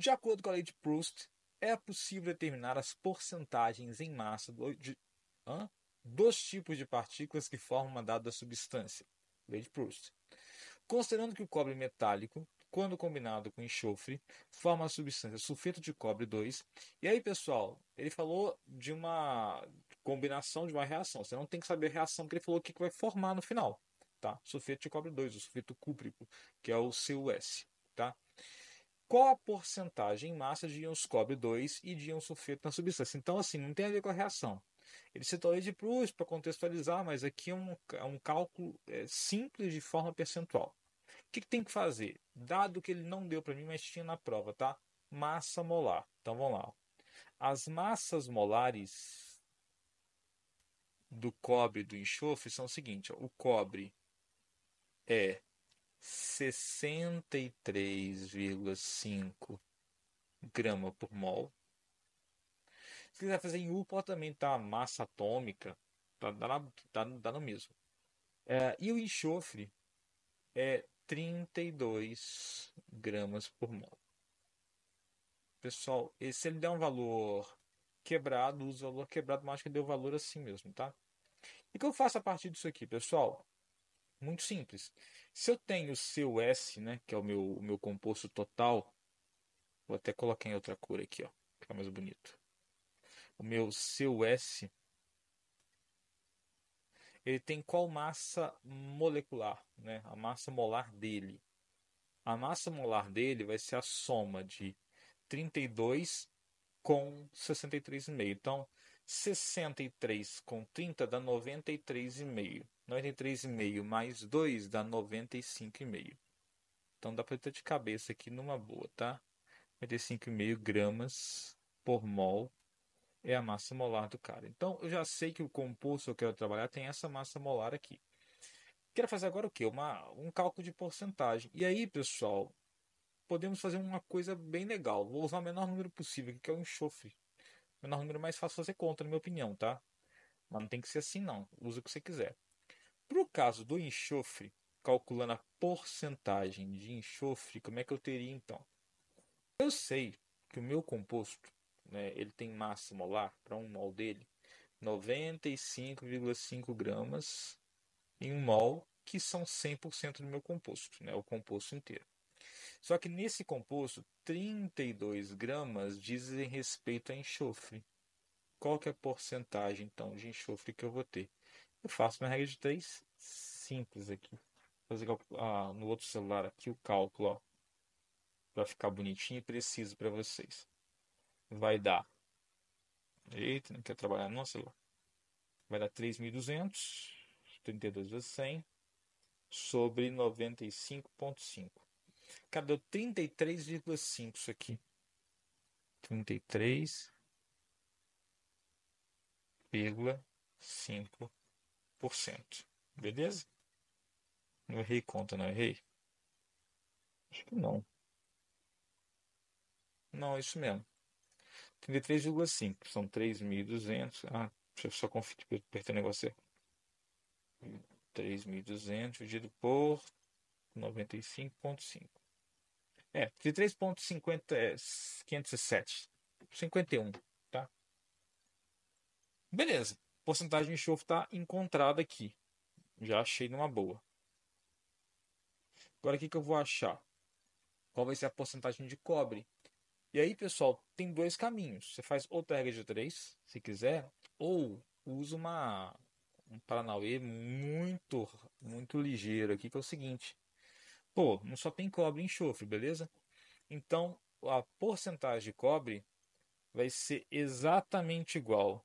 De acordo com a lei de Proust, é possível determinar as porcentagens em massa do, de, hã? dos tipos de partículas que formam uma dada substância. Lei de Proust. Considerando que o cobre metálico, quando combinado com enxofre, forma a substância sulfeto de cobre 2. E aí, pessoal, ele falou de uma combinação de uma reação. Você não tem que saber a reação, porque ele falou o que vai formar no final. Tá? Sulfeto de cobre 2, o sulfeto cúprico, que é o CuS. Tá? qual a porcentagem em massa de íons cobre 2 e de íons sulfeto na substância. Então, assim, não tem a ver com a reação. Ele citou a lei de plus para contextualizar, mas aqui é um, é um cálculo é, simples de forma percentual. O que, que, tem que fazer? Dado que ele não deu para mim, mas tinha na prova, tá? Massa molar. Então vamos lá. As massas molares do cobre e do enxofre são o seguinte: ó, o cobre é 63,5 grama por mol. Se quiser fazer em U, pode também estar tá massa atômica, tá, dá, na, dá no mesmo. É, e o enxofre é 32 gramas por mol. Pessoal, se ele der um valor quebrado, usa o valor quebrado, mas que deu valor assim mesmo, tá? E o que eu faço a partir disso aqui, pessoal? Muito simples. Se eu tenho o CUS né, que é o meu, o meu composto total, vou até colocar em outra cor aqui, ó, fica tá mais bonito. O meu CUS ele tem qual massa molecular, né? A massa molar dele. A massa molar dele vai ser a soma de 32 com 63,5. Então, 63 com 30 dá 93,5. 93,5 mais 2 dá 95,5. Então dá para ter de cabeça aqui numa boa, tá? 95,5 gramas por mol é a massa molar do cara. Então eu já sei que o composto que eu quero trabalhar tem essa massa molar aqui. Quero fazer agora o quê? Uma, um cálculo de porcentagem. E aí, pessoal, podemos fazer uma coisa bem legal. Vou usar o menor número possível, que é o enxofre. O menor número é mais fácil fazer conta, na minha opinião, tá? Mas não tem que ser assim, não. Usa o que você quiser. Para o caso do enxofre, calculando a porcentagem de enxofre, como é que eu teria então? Eu sei que o meu composto né, ele tem massa molar para um mol dele 95,5 gramas em um mol, que são 100% do meu composto, né, o composto inteiro. Só que nesse composto, 32 gramas dizem respeito a enxofre. Qual que é a porcentagem então de enxofre que eu vou ter? Eu faço minha regra de 3 simples aqui. Vou fazer ah, no outro celular aqui o cálculo, ó. Pra ficar bonitinho e preciso para vocês. Vai dar. Eita, não quer trabalhar no celular. Vai dar 3.200. 32 vezes 100. Sobre 95,5. Cara, deu 33,5 isso aqui. 33,5 Beleza? Não errei conta, não errei? Acho que não. Não, isso mesmo. 33,5. São 3.200. Ah, deixa eu só conferir para apertar o negócio aqui. 3.200 dividido por 95,5. É, 33,507. É 51, tá? Beleza porcentagem de enxofre está encontrada aqui. Já achei numa boa. Agora, o que, que eu vou achar? Qual vai ser a porcentagem de cobre? E aí, pessoal, tem dois caminhos. Você faz outra regra de 3, se quiser, ou usa uma, um Paranauê muito, muito ligeiro aqui, que é o seguinte. Pô, não só tem cobre e enxofre, beleza? Então, a porcentagem de cobre vai ser exatamente igual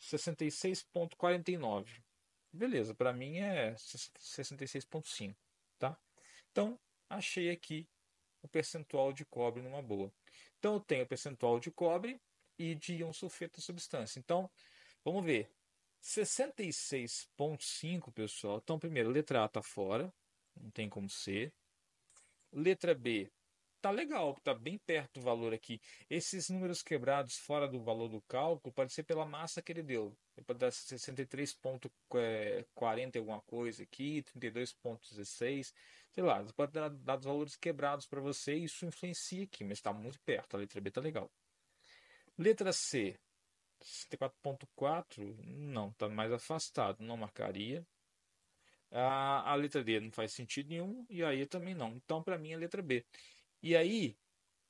66.49. Beleza, para mim é 66.5, tá? Então, achei aqui o percentual de cobre numa boa. Então, eu tenho o percentual de cobre e de íon sulfeto substância. Então, vamos ver. 66,5, pessoal. Então, primeiro, letra A está fora, não tem como ser. Letra B tá legal, tá bem perto do valor aqui. Esses números quebrados fora do valor do cálculo pode ser pela massa que ele deu. Ele pode dar 63,40 é, alguma coisa aqui, 32,16, sei lá. pode dar dados valores quebrados para você e isso influencia aqui, mas está muito perto. A letra B tá legal. Letra C, 64,4, não, tá mais afastado, não marcaria. A, ah, a letra D não faz sentido nenhum e aí também não. Então, para mim, é a letra B. E aí,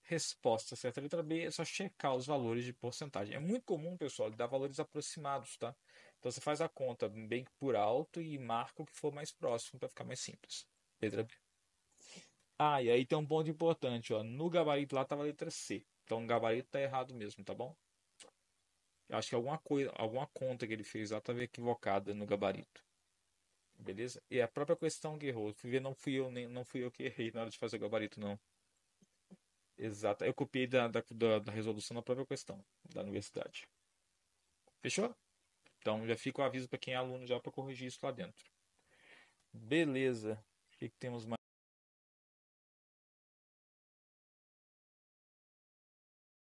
resposta certa letra B é só checar os valores de porcentagem. É muito comum, pessoal, dar valores aproximados, tá? Então você faz a conta bem por alto e marca o que for mais próximo para ficar mais simples. Letra B. Ah, e aí tem um ponto importante, ó. No gabarito lá tava a letra C. Então o gabarito tá errado mesmo, tá bom? Eu acho que alguma coisa, alguma conta que ele fez lá tava equivocada no gabarito. Beleza? E a própria questão que errou. Fui ver, não fui eu, nem, não fui eu que errei na hora de fazer o gabarito, não. Exato. Eu copiei da, da, da, resolução da própria questão da universidade. Fechou? Então já fica o aviso para quem é aluno já para corrigir isso lá dentro. Beleza. O que, que temos mais?